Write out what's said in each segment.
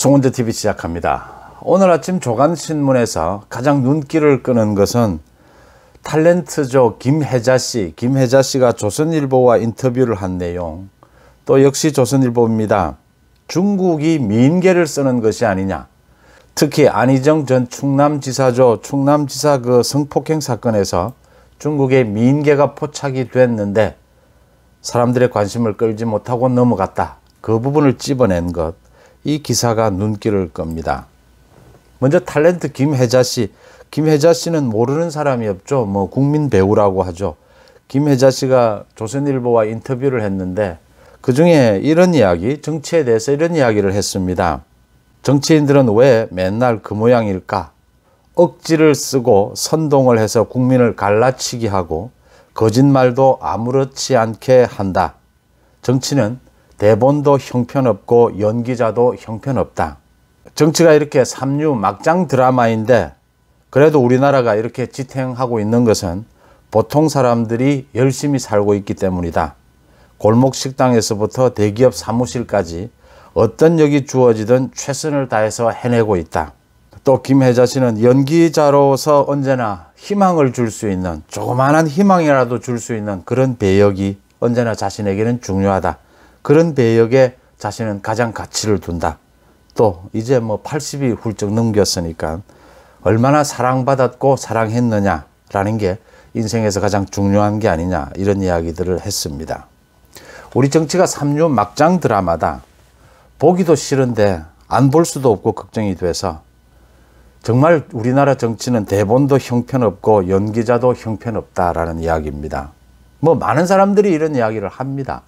송은재 TV 시작합니다. 오늘 아침 조간신문에서 가장 눈길을 끄는 것은 탤런트조 김혜자 씨, 김혜자 씨가 조선일보와 인터뷰를 한 내용, 또 역시 조선일보입니다. 중국이 민계를 쓰는 것이 아니냐. 특히 안희정 전 충남지사조 충남지사 그 성폭행 사건에서 중국의 민계가 포착이 됐는데 사람들의 관심을 끌지 못하고 넘어갔다. 그 부분을 집어낸 것. 이 기사가 눈길을 끕니다 먼저 탤런트 김혜자 씨. 김혜자 씨는 모르는 사람이 없죠. 뭐 국민 배우라고 하죠. 김혜자 씨가 조선일보와 인터뷰를 했는데 그 중에 이런 이야기, 정치에 대해서 이런 이야기를 했습니다. 정치인들은 왜 맨날 그 모양일까? 억지를 쓰고 선동을 해서 국민을 갈라치기 하고 거짓말도 아무렇지 않게 한다. 정치는 대본도 형편없고 연기자도 형편없다. 정치가 이렇게 삼류 막장 드라마인데 그래도 우리나라가 이렇게 지탱하고 있는 것은 보통 사람들이 열심히 살고 있기 때문이다. 골목 식당에서부터 대기업 사무실까지 어떤 역이 주어지든 최선을 다해서 해내고 있다. 또 김혜자 씨는 연기자로서 언제나 희망을 줄 수 있는 조그마한 희망이라도 줄 수 있는 그런 배역이 언제나 자신에게는 중요하다. 그런 배역에 자신은 가장 가치를 둔다. 또 이제 뭐 80이 훌쩍 넘겼으니까 얼마나 사랑받았고 사랑했느냐라는 게 인생에서 가장 중요한 게 아니냐 이런 이야기들을 했습니다. 우리 정치가 3류 막장 드라마다 보기도 싫은데 안 볼 수도 없고 걱정이 돼서 정말 우리나라 정치는 대본도 형편없고 연기자도 형편없다라는 이야기입니다. 뭐 많은 사람들이 이런 이야기를 합니다.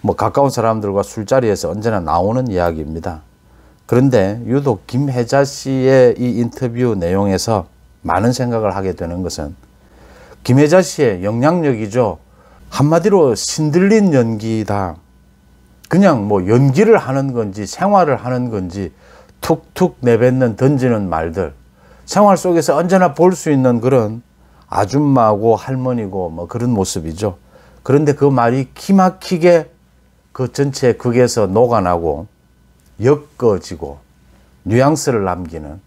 뭐 가까운 사람들과 술자리에서 언제나 나오는 이야기입니다. 그런데 유독 김혜자 씨의 이 인터뷰 내용에서 많은 생각을 하게 되는 것은 김혜자 씨의 영향력이죠. 한마디로 신들린 연기다. 그냥 뭐 연기를 하는 건지 생활을 하는 건지 툭툭 내뱉는 던지는 말들 생활 속에서 언제나 볼 수 있는 그런 아줌마고 할머니고 뭐 그런 모습이죠. 그런데 그 말이 기막히게 그 전체 극에서 녹아나고 엮어지고 뉘앙스를 남기는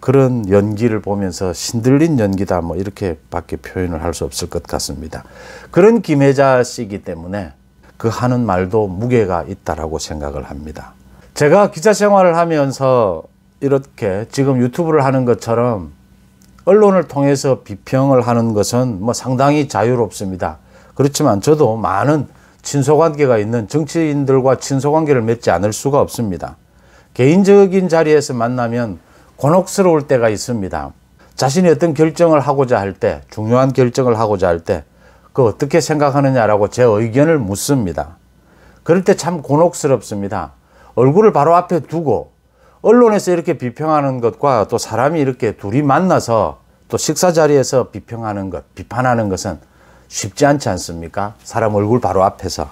그런 연기를 보면서 신들린 연기다 뭐 이렇게 밖에 표현을 할 수 없을 것 같습니다. 그런 김혜자 씨이기 때문에 그 하는 말도 무게가 있다라고 생각을 합니다. 제가 기자 생활을 하면서 이렇게 지금 유튜브를 하는 것처럼 언론을 통해서 비평을 하는 것은 뭐 상당히 자유롭습니다. 그렇지만 저도 많은 친소관계가 있는 정치인들과 친소관계를 맺지 않을 수가 없습니다. 개인적인 자리에서 만나면 곤혹스러울 때가 있습니다. 자신이 어떤 결정을 하고자 할 때, 중요한 결정을 하고자 할 때, 그 어떻게 생각하느냐라고 제 의견을 묻습니다. 그럴 때 참 곤혹스럽습니다. 얼굴을 바로 앞에 두고 언론에서 이렇게 비평하는 것과 또 사람이 이렇게 둘이 만나서 또 식사 자리에서 비평하는 것, 비판하는 것은 쉽지 않지 않습니까? 사람 얼굴 바로 앞에서.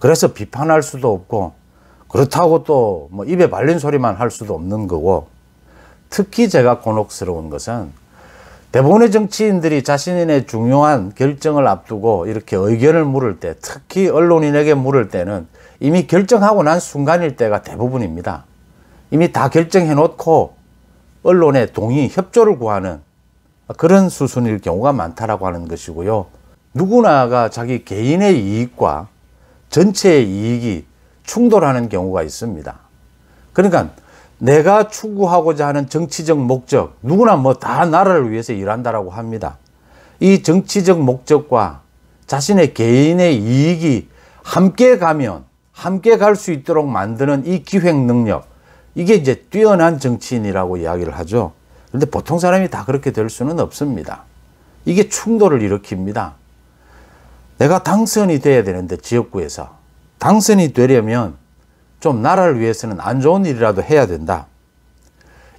그래서 비판할 수도 없고 그렇다고 또뭐 입에 발린 소리만 할 수도 없는 거고 특히 제가 곤혹스러운 것은 대부분의 정치인들이 자신의 중요한 결정을 앞두고 이렇게 의견을 물을 때 특히 언론인에게 물을 때는 이미 결정하고 난 순간일 때가 대부분입니다. 이미 다 결정해 놓고 언론의 동의, 협조를 구하는 그런 수순일 경우가 많다라고 하는 것이고요. 누구나가 자기 개인의 이익과 전체의 이익이 충돌하는 경우가 있습니다. 그러니까 내가 추구하고자 하는 정치적 목적, 누구나 뭐 다 나라를 위해서 일한다라고 합니다. 이 정치적 목적과 자신의 개인의 이익이 함께 가면 함께 갈 수 있도록 만드는 이 기획 능력, 이게 이제 뛰어난 정치인이라고 이야기를 하죠. 그런데 보통 사람이 다 그렇게 될 수는 없습니다. 이게 충돌을 일으킵니다. 내가 당선이 돼야 되는데 지역구에서 당선이 되려면 좀 나라를 위해서는 안 좋은 일이라도 해야 된다.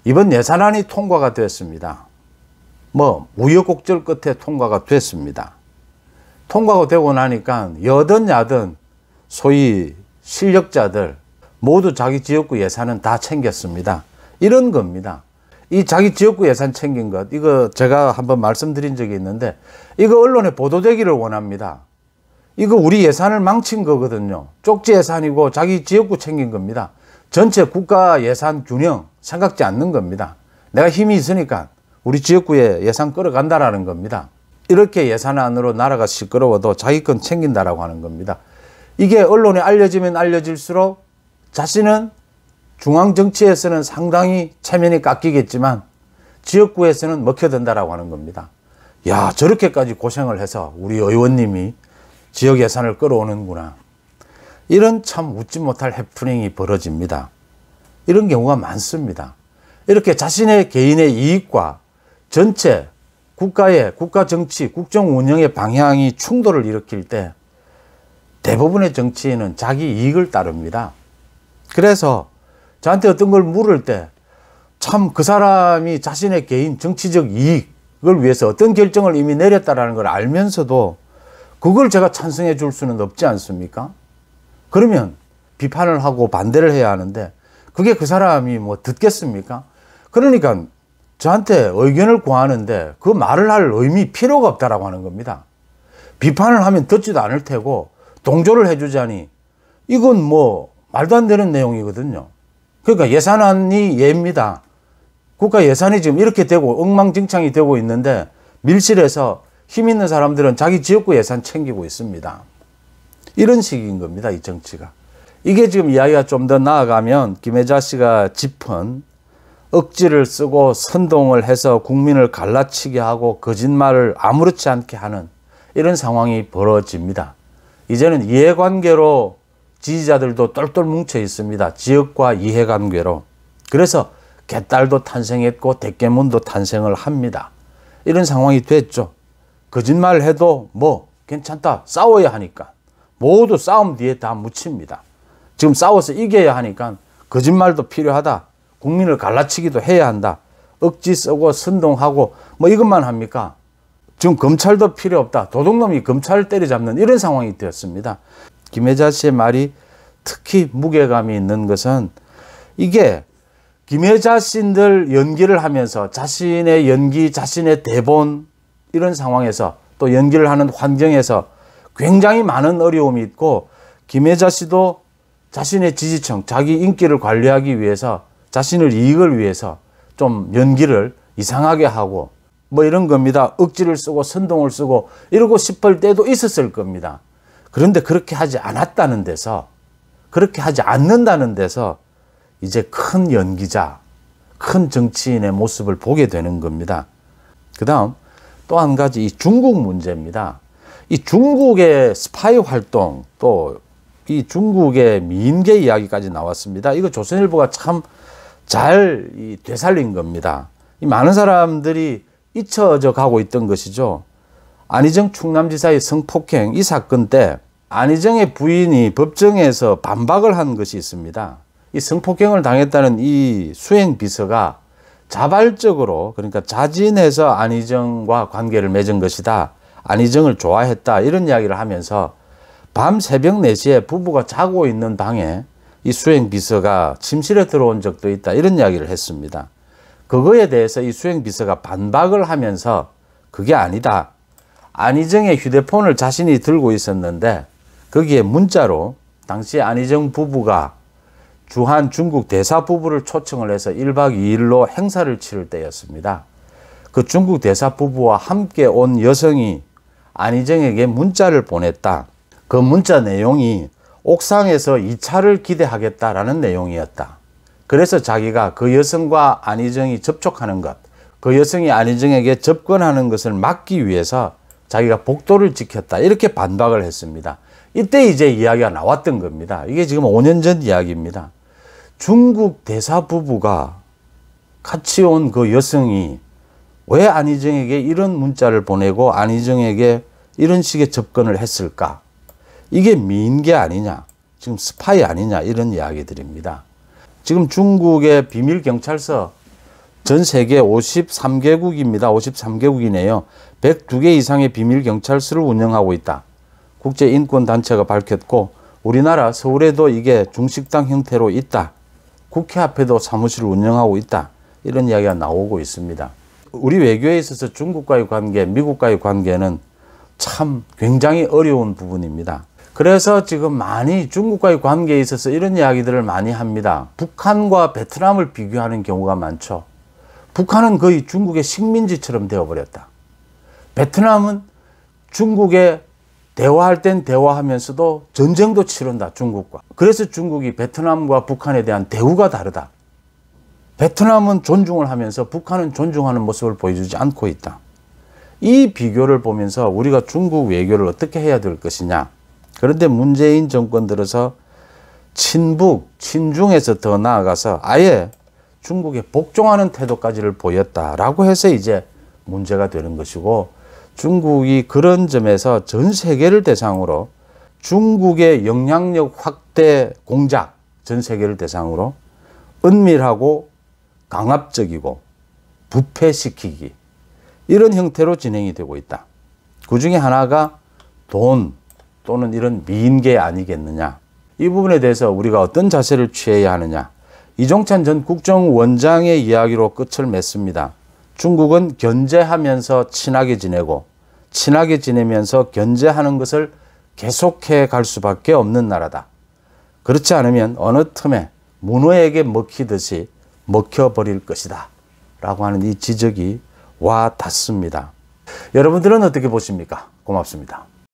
이번 예산안이 통과가 되었습니다. 뭐 우여곡절 끝에 통과가 됐습니다. 통과가 되고 나니까 여든 야든 소위 실력자들 모두 자기 지역구 예산은 다 챙겼습니다. 이런 겁니다. 이 자기 지역구 예산 챙긴 것 이거 제가 한번 말씀드린 적이 있는데 이거 언론에 보도되기를 원합니다. 이거 우리 예산을 망친 거거든요. 쪽지 예산이고 자기 지역구 챙긴 겁니다. 전체 국가 예산 균형 생각지 않는 겁니다. 내가 힘이 있으니까 우리 지역구에 예산 끌어간다라는 겁니다. 이렇게 예산안으로 나라가 시끄러워도 자기 건 챙긴다라고 하는 겁니다. 이게 언론에 알려지면 알려질수록 자신은 중앙 정치에서는 상당히 체면이 깎이겠지만 지역구에서는 먹혀든다라고 하는 겁니다. 야, 저렇게까지 고생을 해서 우리 의원님이 지역 예산을 끌어오는구나. 이런 참 웃지 못할 해프닝이 벌어집니다. 이런 경우가 많습니다. 이렇게 자신의 개인의 이익과 전체 국가의 국가 정치, 국정 운영의 방향이 충돌을 일으킬 때 대부분의 정치인은 자기 이익을 따릅니다. 그래서 저한테 어떤 걸 물을 때 참 그 사람이 자신의 개인 정치적 이익을 위해서 어떤 결정을 이미 내렸다라는 걸 알면서도 그걸 제가 찬성해 줄 수는 없지 않습니까? 그러면 비판을 하고 반대를 해야 하는데 그게 그 사람이 뭐 듣겠습니까? 그러니까 저한테 의견을 구하는데 그 말을 할 의미 필요가 없다라고 하는 겁니다. 비판을 하면 듣지도 않을 테고 동조를 해주자니 이건 뭐 말도 안 되는 내용이거든요. 그러니까 예산안이 예입니다. 국가 예산이 지금 이렇게 되고 엉망진창이 되고 있는데 밀실에서 힘 있는 사람들은 자기 지역구 예산 챙기고 있습니다. 이런 식인 겁니다. 이 정치가. 이게 지금 이야기가 좀 더 나아가면 김혜자 씨가 짚은 억지를 쓰고 선동을 해서 국민을 갈라치게 하고 거짓말을 아무렇지 않게 하는 이런 상황이 벌어집니다. 이제는 이해관계로 지지자들도 똘똘 뭉쳐 있습니다. 지역과 이해관계로. 그래서 개딸도 탄생했고 대깨문도 탄생을 합니다. 이런 상황이 됐죠. 거짓말 해도 뭐 괜찮다. 싸워야 하니까. 모두 싸움 뒤에 다 묻힙니다. 지금 싸워서 이겨야 하니까 거짓말도 필요하다. 국민을 갈라치기도 해야 한다. 억지 쓰고 선동하고 뭐 이것만 합니까? 지금 검찰도 필요 없다. 도둑놈이 검찰을 때려잡는 이런 상황이 되었습니다. 김혜자 씨의 말이 특히 무게감이 있는 것은 이게 김혜자 씨들 연기를 하면서 자신의 연기, 자신의 대본, 이런 상황에서 또 연기를 하는 환경에서 굉장히 많은 어려움이 있고 김혜자 씨도 자신의 지지층, 자기 인기를 관리하기 위해서 자신을 이익을 위해서 좀 연기를 이상하게 하고 뭐 이런 겁니다. 억지를 쓰고 선동을 쓰고 이러고 싶을 때도 있었을 겁니다. 그런데 그렇게 하지 않았다는 데서 그렇게 하지 않는다는 데서 이제 큰 연기자, 큰 정치인의 모습을 보게 되는 겁니다. 그 다음, 또한 가지 이 중국 문제입니다. 이 중국의 스파이 활동 또 이 중국의 민계 이야기까지 나왔습니다. 이거 조선일보가 참 잘 되살린 겁니다. 이 많은 사람들이 잊혀져 가고 있던 것이죠. 안희정 충남지사의 성폭행 이 사건 때 안희정의 부인이 법정에서 반박을 한 것이 있습니다. 이 성폭행을 당했다는 이 수행 비서가 자발적으로 그러니까 자진해서 안희정과 관계를 맺은 것이다. 안희정을 좋아했다. 이런 이야기를 하면서 밤 새벽 4시에 부부가 자고 있는 방에 이 수행 비서가 침실에 들어온 적도 있다. 이런 이야기를 했습니다. 그거에 대해서 이 수행 비서가 반박을 하면서 그게 아니다. 안희정의 휴대폰을 자신이 들고 있었는데 거기에 문자로 당시 안희정 부부가 주한 중국 대사 부부를 초청을 해서 1박 2일로 행사를 치를 때였습니다. 그 중국 대사 부부와 함께 온 여성이 안희정에게 문자를 보냈다. 그 문자 내용이 옥상에서 2차를 기대하겠다라는 내용이었다. 그래서 자기가 그 여성과 안희정이 접촉하는 것, 그 여성이 안희정에게 접근하는 것을 막기 위해서 자기가 복도를 지켰다. 이렇게 반박을 했습니다. 이때 이제 이야기가 나왔던 겁니다. 이게 지금 5년 전 이야기입니다. 중국 대사 부부가 같이 온 그 여성이 왜 안희정에게 이런 문자를 보내고 안희정에게 이런 식의 접근을 했을까? 이게 미인계 아니냐? 지금 스파이 아니냐? 이런 이야기들입니다. 지금 중국의 비밀 경찰서 전 세계 53개국입니다. 53개국이네요. 102개 이상의 비밀 경찰서를 운영하고 있다. 국제인권단체가 밝혔고 우리나라 서울에도 이게 중식당 형태로 있다. 국회 앞에도 사무실을 운영하고 있다. 이런 이야기가 나오고 있습니다. 우리 외교에 있어서 중국과의 관계, 미국과의 관계는 참 굉장히 어려운 부분입니다. 그래서 지금 많이 중국과의 관계에 있어서 이런 이야기들을 많이 합니다. 북한과 베트남을 비교하는 경우가 많죠. 북한은 거의 중국의 식민지처럼 되어버렸다. 베트남은 중국의 대화할 땐 대화하면서도 전쟁도 치른다, 중국과. 그래서 중국이 베트남과 북한에 대한 대우가 다르다. 베트남은 존중을 하면서 북한은 존중하는 모습을 보여주지 않고 있다. 이 비교를 보면서 우리가 중국 외교를 어떻게 해야 될 것이냐. 그런데 문재인 정권 들어서 친북, 친중에서 더 나아가서 아예 중국에 복종하는 태도까지를 보였다라고 해서 이제 문제가 되는 것이고 중국이 그런 점에서 전 세계를 대상으로 중국의 영향력 확대 공작 전 세계를 대상으로 은밀하고 강압적이고 부패시키기 이런 형태로 진행이 되고 있다. 그 중에 하나가 돈 또는 이런 미인계 아니겠느냐. 이 부분에 대해서 우리가 어떤 자세를 취해야 하느냐. 이종찬 전 국정원장의 이야기로 끝을 맺습니다. 중국은 견제하면서 친하게 지내고 친하게 지내면서 견제하는 것을 계속해 갈 수밖에 없는 나라다. 그렇지 않으면 어느 틈에 문어에게 먹히듯이 먹혀버릴 것이다. 라고 하는 이 지적이 와 닿습니다. 여러분들은 어떻게 보십니까? 고맙습니다.